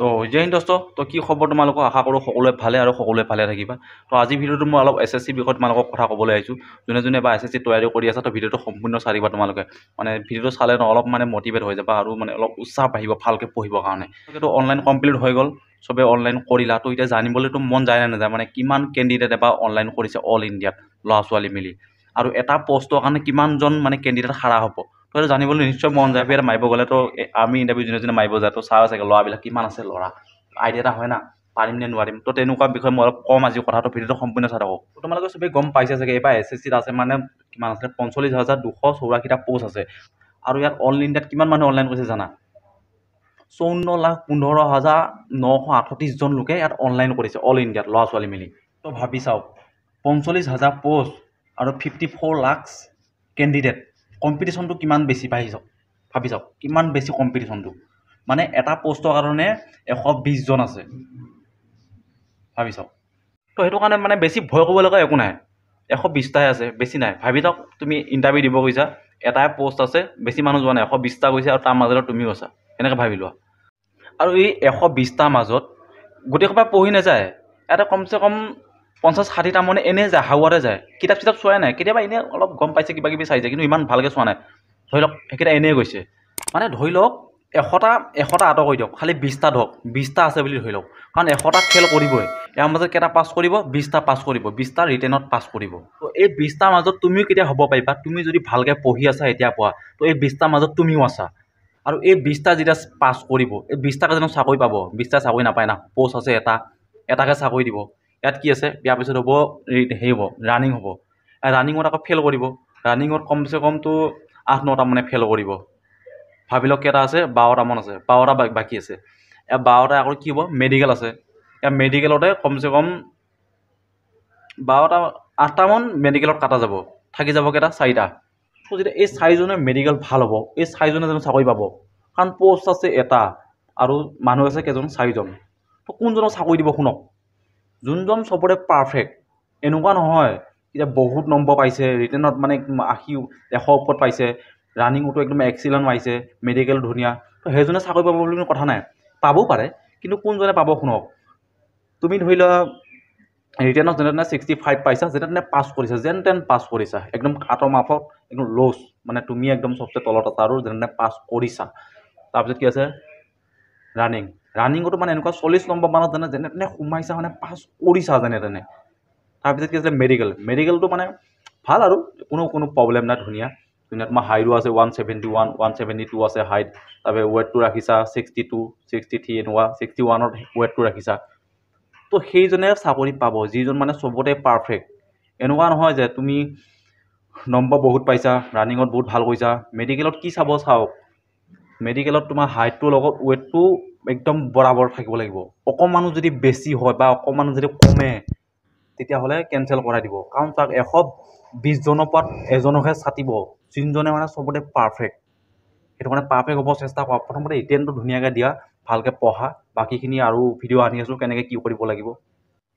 তো জয় হিন্দ দোস্ত তো কি খবৰ তোমালোকক আশা কৰোঁ সকলোৱে ভালে আৰু সকলোৱে ভালে থাকিবা তো আজি ভিডিঅ'টো মই অলপ এছ এছ চি বিষয়ে তোমালোকক কথা ক'বলৈ আহিছোঁ যোনে যোনে বা এছ এছ চি তৈয়াৰী কৰি আছে তো ভিডিঅ'টো সম্পূৰ্ণ চাৰিবা তোমালোকে মানে ভিডিঅ'টো চালে ন অলপ মানে মটিভেট হৈ যাবা আৰু মানে অলপ উৎসাহ বাঢ়িব ভালকৈ পঢ়িবৰ কাৰণে সেইটো অনলাইন কমপ্লিট হৈ গ'ল চবেই অনলাইন কৰিলা তো এতিয়া জানিবলৈতো মন যায় নে নাযায় মানে কিমান কেণ্ডিডেটে বা অনলাইন কৰিছে অল ইণ্ডিয়াত ল'ৰা ছোৱালী মিলি আৰু এটা পষ্টৰ কাৰণে কিমানজন মানে কেণ্ডিডেট খাৰা হ'ব তো জানিবলৈ নিশ্চয় মন যায় ইয়াত মাৰিব গ'লে তো আমি ইণ্টাৰভিউ যোনে যোনে মাৰিব যায় তো ছাৰ চাগে ল'ৰাবিলাক কিমান আছে ল'ৰা আইডিয়া এটা হয় না পাৰিম নে নোৱাৰিম তো তেনেকুৱা বিষয়ে মই অলপ কম আজি কথাটো ভিডিঅ'টো সম্পূৰ্ণ চাই তো তোমালোকে চবেই গম পাইছে চাগে এইবাৰ এছ এছ চিত আছে মানে কিমান আছিলে পঞ্চল্লিছ হাজাৰ দুশ চৌৰাশীটা পোষ্ট আছে আৰু ইয়াত অল ইণ্ডিয়াত কিমান মানুহে অনলাইন কৰিছে জানা চৌৱন্ন লাখ পোন্ধৰ হাজাৰ নশ আঠত্ৰিছজন লোকে ইয়াত অনলাইন কৰিছে অল ইণ্ডিয়াত ল'ৰা ছোৱালী মিলি তো ভাবি চাওক পঞ্চল্লিছ হাজাৰ পোষ্ট আৰু ফিফটি ফ'ৰ লাখ কেণ্ডিডেট কম্পিটিশ্যনটো কিমান বেছি পাই চাওক ভাবি চাওক কিমান বেছি কম্পিটিশ্যনটো মানে এটা পষ্টৰ কাৰণে এশ বিছজন আছে ভাবি চাওক তো সেইটো কাৰণে মানে বেছি ভয় লগা একো নাই এশ বিছটাই আছে বেছি নাই ভাবি থাক তুমি ইণ্টাৰভিউ দিব গৈছা এটাই পষ্ট আছে বেছি মানুহ যোৱা নাই এশ বিছটা গৈছে আৰু তাৰ মাজতে তুমিও আছা এনেকৈ ভাবি লোৱা আৰু এই এশ বিছটাৰ মাজত গোটেইসোপা পঢ়ি নাযায় এটা কমচে কম পঞ্চাছ ষাঠিটা মানে এনেই যায় হাৱাৰে যায় কিতাপ চিতাপ চোৱাই নাই কেতিয়াবা এনেই অলপ গম পাইছে কিবা কিবি যায় কিন্তু ইমান ভালকৈ চোৱা নাই ধৰি লওক সেইকেইটা এনেই গৈছে মানে ধৰি লওক এশটা এশটা আঁতৰ কৰি দিয়ক খালি বিছটা ধৰক বিছটা আছে বুলি ধৰি লওক কাৰণ এশটা খেল কৰিবই ইয়াৰ মাজত কেইটা পাছ কৰিব বিছটা পাছ কৰিব বিছটা ৰিটাৰ্ণত পাছ কৰিব তো এই বিছটাৰ মাজত তুমিও কেতিয়া হ'ব পাৰিবা তুমি যদি ভালকৈ পঢ়ি আছা এতিয়া পোৱা তো এই বিছটাৰ মাজত তুমিও আছা আৰু এই বিছটা যেতিয়া পাছ কৰিব এই বিছটাকে যেন চাকৰি পাব বিছটা চাকৰি নাপায় না পষ্ট আছে এটা এটাকৈ চাকৰি দিব ইয়াত কি আছে ইয়াৰ পিছত হ'ব হেৰি হ'ব ৰানিং হ'ব ৰানিঙত আকৌ ফেল কৰিব ৰানিঙত কমচে কমতো আঠ নটামানে মানে ফেল কৰিব ভাবি লওক কেইটা আছে বাৰটামান আছে বাৰটা বাকী আছে এই বাৰটা আকৌ কি হ'ব মেডিকেল আছে ইয়াৰ মেডিকেলতে কমচে কম বাৰটা আঠটামান মেডিকেলত কাটা যাব থাকি যাব কেইটা চাৰিটা তো যেতিয়া এই চাৰিজনে মেডিকেল ভাল হ'ব এই চাৰিজনে যেন চাকৰি পাব কাৰণ পষ্ট আছে এটা আৰু মানুহ আছে কেইজন চাৰিজন তো কোনজনক চাকৰি দিব শুনক যোনজন চবৰে পাৰফেক্ট এনেকুৱা নহয় এতিয়া বহুত নম্বৰ পাইছে ৰিটাৰ্ণত মানে আশী এশ ওপৰত পাইছে ৰানিঙতো একদম এক্সিলেণ্ট মাৰিছে মেডিকেল ধুনীয়া তো সেইজনে চাকৰি পাব বুলি কোনো কথা নাই পাবও পাৰে কিন্তু কোনজনে পাব শুনক তুমি ধৰি লোৱা ৰিটাৰ্ণত যেনে তেনে ছিক্সটি ফাইভ পাইছা যেনে তেনে পাছ কৰিছা যেন তেন পাছ কৰিছা একদম হাতৰ মাফত একদম লছ মানে তুমি একদম চবচে তলত আছা আৰু যেনে তেনে পাছ কৰিছা তাৰপিছত কি আছে ৰানিং ৰানিঙতো মানে এনেকুৱা চল্লিছ নম্বৰ মানত জানে যেনে তেনে সোমাইছা মানে পাছ কৰিছা যেনে তেনে তাৰপিছত কি আছিলে মেডিকেল মেডিকেলটো মানে ভাল আৰু কোনো কোনো প্ৰব্লেম নাই ধুনীয়া ধুনীয়া তোমাৰ হাইটো আছে one seventy one one seventy two আছে হাইট তাৰপিছত ৱেটটো ৰাখিছা ছিক্সটি টু ছিক্সটি থ্ৰী এনেকুৱা ছিক্সটি ওৱানত ৱেটটো ৰাখিছা তো সেইজনে চাকৰি পাব যিজন মানে চবতে পাৰফেক্ট এনেকুৱা নহয় যে তুমি নম্বৰ বহুত পাইছা ৰানিঙত বহুত ভাল কৰিছা মেডিকেলত কি চাব চাওক মেডিকেলত তোমাৰ হাইটটোৰ লগত ৱেটটো একদম বৰাবৰ থাকিব লাগিব অকণমানো যদি বেছি হয় বা অকণমানো যদি কমে তেতিয়াহ'লে কেনচেল কৰাই দিব কাৰণ তাক এশ বিছজনৰ পৰা এজনকহে চাটিব যোনজনে মানে চবতে পাৰফেক্ট সেইটো কাৰণে পাৰফেক্ট হ'ব চেষ্টা কৰা প্ৰথমতে ৰিটেনটো ধুনীয়াকৈ দিয়া ভালকৈ পঢ়া বাকীখিনি আৰু ভিডিঅ' আনি আছোঁ কেনেকৈ কি কৰিব লাগিব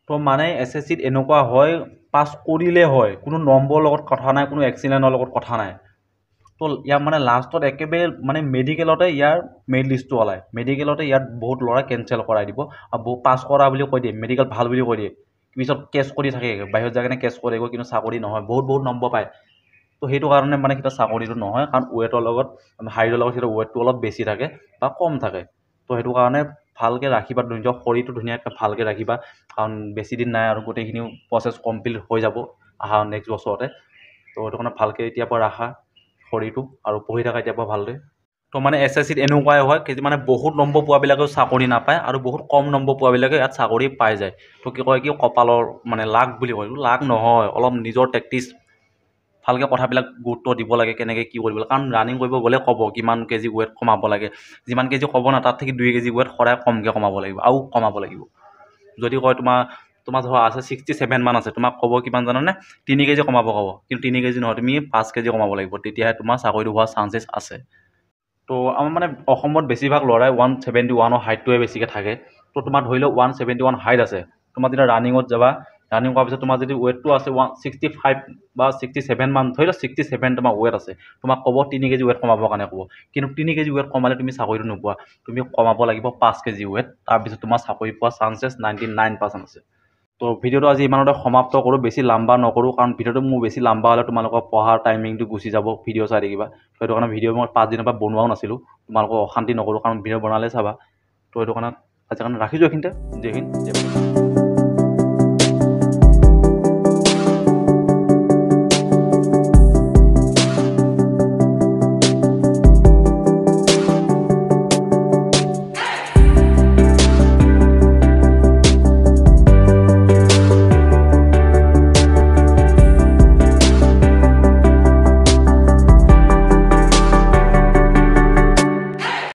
তো মানে এছ এছ চিত এনেকুৱা হয় পাছ কৰিলে হয় কোনো নম্বৰৰ লগত কথা নাই কোনো এক্সিডেণ্টৰ লগত কথা নাই তো ইয়াৰ মানে লাষ্টত একেবাৰে মানে মেডিকেলতে ইয়াৰ মেইন লিষ্টটো ওলায় মেডিকেলতে ইয়াত বহুত ল'ৰাই কেঞ্চেল কৰাই দিব আৰু বহুত পাছ কৰা বুলি কৈ দিয়ে মেডিকেল ভাল বুলি কৈ দিয়ে পিছত কেচ কৰি থাকে বাহিৰত যায় কিনে কেচ কৰিব কিন্তু চাকৰি নহয় বহুত বহুত নম্বৰ পায় তো সেইটো কাৰণে মানে সিহঁতৰ চাকৰিটো নহয় কাৰণ ৱেটৰ লগত হাইডৰ লগত সিহঁতৰ ৱেটটো অলপ বেছি থাকে বা কম থাকে তো সেইটো কাৰণে ভালকৈ ৰাখিবা নিজৰ শৰীৰটো ধুনীয়াকৈ ভালকৈ ৰাখিবা কাৰণ বেছিদিন নাই আৰু গোটেইখিনি প্ৰচেছ কমপ্লিট হৈ যাব অহা নেক্সট বছৰতে তো সেইটো কাৰণে ভালকৈ এতিয়াৰ পৰা ৰাখা শৰীৰটো আৰু পঢ়ি থকা এতিয়াৰ পৰা ভালদৰে তো মানে এছ এছ চিত এনেকুৱাই হয় কি মানে বহুত নম্বৰ পোৱাবিলাকেও চাকৰি নাপায় আৰু বহুত কম নম্বৰ পোৱাবিলাকে ইয়াত চাকৰি পাই যায় তো কি কয় কি কপালৰ মানে লাগ বুলি কয় লাগ নহয় অলপ নিজৰ প্ৰেক্টিছ ভালকৈ কথাবিলাক গুৰুত্ব দিব লাগে কেনেকৈ কি কৰিব লাগে কাৰণ ৰানিং কৰিব গ'লে ক'ব কিমান কেজি ৱেইট কমাব লাগে যিমান কেজি ক'ব না তাত থাকি দুই কেজি ৱেইট সদায় কমকৈ কমাব লাগিব আৰু কমাব লাগিব যদি কয় তোমাৰ তোমাৰ ধৰা আছে ছিক্সটি মান আছে তোমাক ক'ব কিমান জানানে তিনি কেজি কমাব ক'ব কিন্তু তিনি কেজি নহয় তুমি পাঁচ কেজি কমাব লাগিব তেতিয়াহে তোমাৰ চাকৰিটো হোৱাৰ চান্সেছ আছে তো আমাৰ মানে অসমত বেছিভাগ ল'ৰাই ওৱান ছেভেণ্টি ওৱানৰ হাইটটোৱে বেছিকৈ থাকে তো তোমাৰ ধৰি লওক ওৱান ছেভেণ্টি ওৱান হাইট আছে তোমাৰ যেতিয়া ৰানিঙত যাবা ৰানিং কৰাৰ পিছত তোমাৰ যদি ৱেটটো আছে ওৱান ছিক্সটি ফাইভ বা ছিক্সটি ছেভেন মান ধৰি লওক ছিক্সটি ছেভেন তোমাৰ ৱেট আছে তোমাক ক'ব তিনি কেজি ৱেট কমাবৰ কাৰণে ক'ব কিন্তু তিনি কেজি ৱেট কমালে তুমি চাকৰিটো নোপোৱা তুমি কমাব লাগিব পাঁচ কেজি ৱেট তাৰপিছত তোমাৰ চাকৰি পোৱা চান্সেছ নাইণ্টি নাইন পাৰ্চেণ্ট আছে তো ভিডিওটো আজি ইমানতে সমাপ্ত কৰোঁ বেছি লাম্বা নকৰোঁ কাৰণ ভিডিঅ'টো মোৰ বেছি লাম্বা হ'লে তোমালোকৰ পঢ়াৰ টাইমিংটো গুচি যাব ভিডিঅ' চাই থাকিবা তো সেইটো কাৰণে ভিডিঅ' মই পাঁচদিনৰ পৰা বনোৱাও নাছিলোঁ তোমালোকক অশান্তি নকৰোঁ কাৰণ ভিডিঅ' বনালে চাবা তো সেইটো কাৰণে আজি কাৰণে ৰাখিছোঁ এইখিনিতে যিখিনি